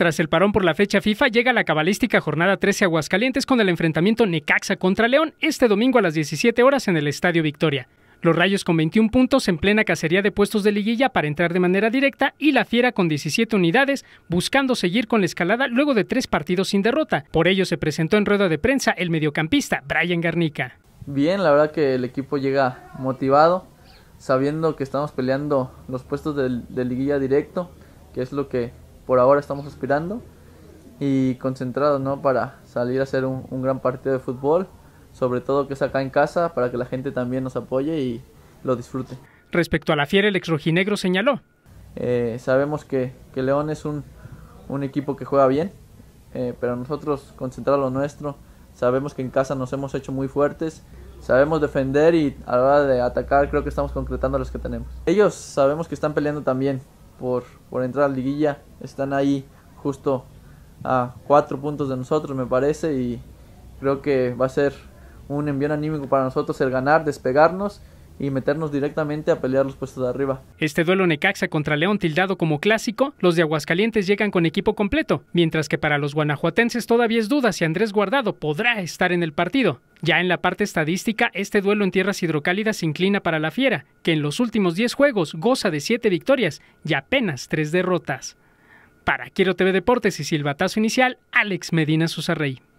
Tras el parón por la fecha FIFA, llega la cabalística jornada 13 Aguascalientes con el enfrentamiento Necaxa contra León este domingo a las 17 horas en el Estadio Victoria. Los Rayos con 21 puntos en plena cacería de puestos de liguilla para entrar de manera directa y la Fiera con 17 unidades buscando seguir con la escalada luego de tres partidos sin derrota. Por ello se presentó en rueda de prensa el mediocampista Brian Garnica. Bien, la verdad que el equipo llega motivado, sabiendo que estamos peleando los puestos de, de liguilla directo, que es lo que por ahora estamos aspirando y concentrados ¿no? para salir a hacer un, gran partido de fútbol, sobre todo que es acá en casa, para que la gente también nos apoye y lo disfrute. Respecto a la Fiera, el ex señaló. Eh, sabemos que, León es un, equipo que juega bien, eh, pero nosotros concentrar lo nuestro, sabemos que en casa nos hemos hecho muy fuertes, sabemos defender y a la hora de atacar creo que estamos concretando los que tenemos. Ellos sabemos que están peleando también, por, entrar a la liguilla. Están ahí justo a cuatro puntos de nosotros, me parece, y creo que va a ser un envío anímico para nosotros el ganar, despegarnos y meternos directamente a pelear los puestos de arriba. Este duelo Necaxa contra León tildado como clásico, los de Aguascalientes llegan con equipo completo, mientras que para los guanajuatenses todavía es duda si Andrés Guardado podrá estar en el partido. Ya en la parte estadística, este duelo en tierras hidrocálidas se inclina para la Fiera, que en los últimos 10 juegos goza de 7 victorias y apenas 3 derrotas. Para Quiero TV Deportes y Silbatazo Inicial, Alex Medina Susarrey.